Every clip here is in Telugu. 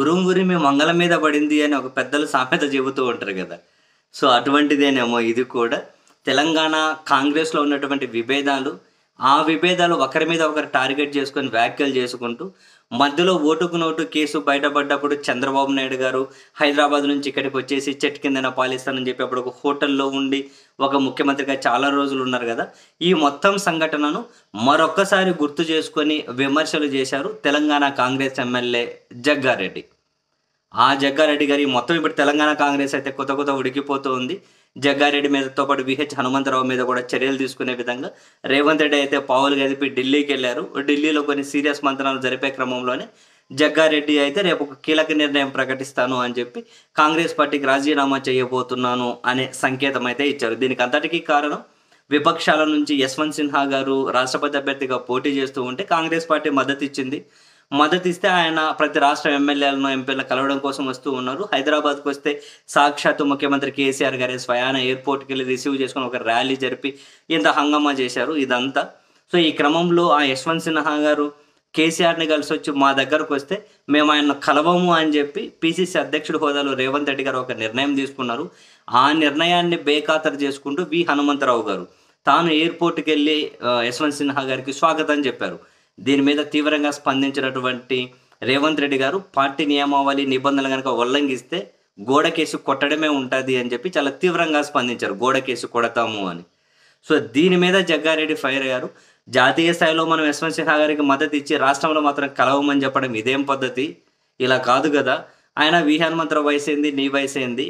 ఉరుంగురి మీ మంగళం మీద పడింది అని ఒక పెద్దలు సామెత చెబుతూ ఉంటారు కదా సో అటువంటిదేనేమో ఇది కూడా తెలంగాణ కాంగ్రెస్లో ఉన్నటువంటి విభేదాలు ఆ విభేదాలు ఒకరి మీద ఒకరు టార్గెట్ చేసుకొని వ్యాఖ్యలు చేసుకుంటూ మధ్యలో ఓటుకు నోటు కేసు బయటపడ్డప్పుడు చంద్రబాబు నాయుడు గారు హైదరాబాద్ నుంచి ఇక్కడికి వచ్చేసి చెట్టు కిందన పాలిస్తానని చెప్పి అప్పుడు ఒక హోటల్లో ఉండి ఒక ముఖ్యమంత్రిగా చాలా రోజులు ఉన్నారు కదా ఈ మొత్తం సంఘటనను మరొక్కసారి గుర్తు చేసుకొని విమర్శలు చేశారు తెలంగాణ కాంగ్రెస్ ఎమ్మెల్యే జగ్గారెడ్డి ఆ జగ్గారెడ్డి గారి మొత్తం ఇప్పుడు తెలంగాణ కాంగ్రెస్ అయితే కొత్త కొత్త ఉడికిపోతూ ఉంది జగ్గారెడ్డి మీదతో పాటు విహెచ్ హనుమంతరావు మీద కూడా చర్యలు తీసుకునే విధంగా రేవంత్ రెడ్డి అయితే పావులు గదిపి ఢిల్లీకి వెళ్ళారు ఢిల్లీలో కొన్ని సీరియస్ మంత్రాలు జరిపే క్రమంలోనే జగ్గారెడ్డి అయితే రేపు ఒక కీలక నిర్ణయం ప్రకటిస్తాను అని చెప్పి కాంగ్రెస్ పార్టీకి రాజీనామా చేయబోతున్నాను అనే సంకేతం అయితే ఇచ్చారు దీనికి అంతటికీ కారణం విపక్షాల నుంచి యశ్వంత్ సిన్హా గారు రాష్ట్రపతి అభ్యర్థిగా పోటీ చేస్తూ ఉంటే కాంగ్రెస్ పార్టీ మద్దతు ఇచ్చింది మద్దతు ఇస్తే ఆయన ప్రతి రాష్ట్ర ఎమ్మెల్యేలను ఎంపీలను కలవడం కోసం వస్తూ ఉన్నారు హైదరాబాద్కు వస్తే సాక్షాత్తు ముఖ్యమంత్రి కేసీఆర్ గారే స్వయాన ఎయిర్పోర్ట్కి వెళ్ళి రిసీవ్ చేసుకుని ఒక ర్యాలీ జరిపి ఇంత హంగామా చేశారు ఇదంతా సో ఈ క్రమంలో ఆ యశ్వంత్ సిన్హా గారు కేసీఆర్ని కలిసి వచ్చి మా దగ్గరకు వస్తే మేము ఆయన కలవము అని చెప్పి పిసిసి అధ్యక్షుడు హోదాలో రేవంత్ రెడ్డి గారు ఒక నిర్ణయం తీసుకున్నారు ఆ నిర్ణయాన్ని బేఖాతరు చేసుకుంటూ వి హనుమంతరావు గారు తాను ఎయిర్పోర్ట్కి వెళ్ళి యశ్వంత్ సిన్హా గారికి స్వాగతం చెప్పారు దీని మీద తీవ్రంగా స్పందించినటువంటి రేవంత్ రెడ్డి గారు పార్టీ నియమావళి నిబంధనలు కనుక ఉల్లంఘిస్తే గోడ కేసు కొట్టడమే ఉంటుంది అని చెప్పి చాలా తీవ్రంగా స్పందించారు గోడ కేసు కొడతాము అని సో దీని మీద జగ్గారెడ్డి ఫైర్ అయ్యారు జాతీయ స్థాయిలో మనం యశ్వంత్ సిన్హా గారికి మద్దతు ఇచ్చి రాష్ట్రంలో మాత్రం కలవమని చెప్పడం ఇదేం పద్ధతి ఇలా కాదు కదా ఆయన విహాన్ మంత్ర వయసు ఏంది నీ వయసు ఏంది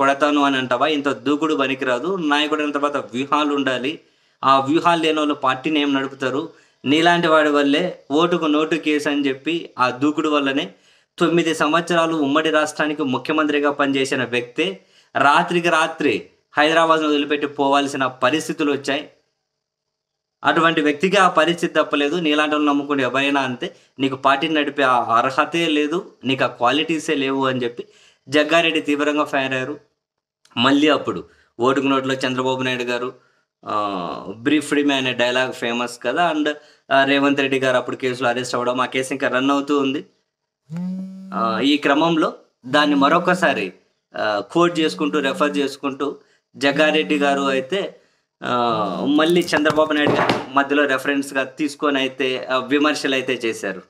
కొడతాను అని అంటావా ఇంత దూకుడు పనికిరాదు నాయకుడు తర్వాత వ్యూహాలు ఉండాలి ఆ వ్యూహాలు లేని వాళ్ళు పార్టీని ఏం నడుపుతారు నీలాంటి వాడి వల్లే ఓటుకు నోటు కేసు అని చెప్పి ఆ దూకుడు వల్లనే తొమ్మిది సంవత్సరాలు ఉమ్మడి రాష్ట్రానికి ముఖ్యమంత్రిగా పనిచేసిన వ్యక్తే రాత్రికి రాత్రి హైదరాబాద్ను వదిలిపెట్టి పోవాల్సిన పరిస్థితులు వచ్చాయి అటువంటి వ్యక్తికి ఆ పరిస్థితి తప్పలేదు నీలాంటి నమ్ముకుంటే ఎవరైనా అంతే నీకు పార్టీని నడిపే ఆ అర్హతే లేదు నీకు ఆ క్వాలిటీసే లేవు అని చెప్పి జగ్గారెడ్డి తీవ్రంగా ఫైర్ అయ్యారు మళ్ళీ అప్పుడు ఓటుకు నోట్లో చంద్రబాబు నాయుడు గారు బ్రీఫ్ ఫ్రీమ్ అనే డైలాగ్ ఫేమస్ కదా అండ్ రేవంత్ రెడ్డి గారు అప్పుడు కేసులో అరెస్ట్ అవ్వడం ఆ కేసు ఇంకా రన్ అవుతూ ఉంది ఈ క్రమంలో దాన్ని మరొకసారి కోట్ చేసుకుంటూ రెఫర్ చేసుకుంటూ జగ్గారెడ్డి గారు అయితే మళ్ళీ చంద్రబాబు నాయుడు మధ్యలో రెఫరెన్స్గా తీసుకొని అయితే విమర్శలు అయితే చేశారు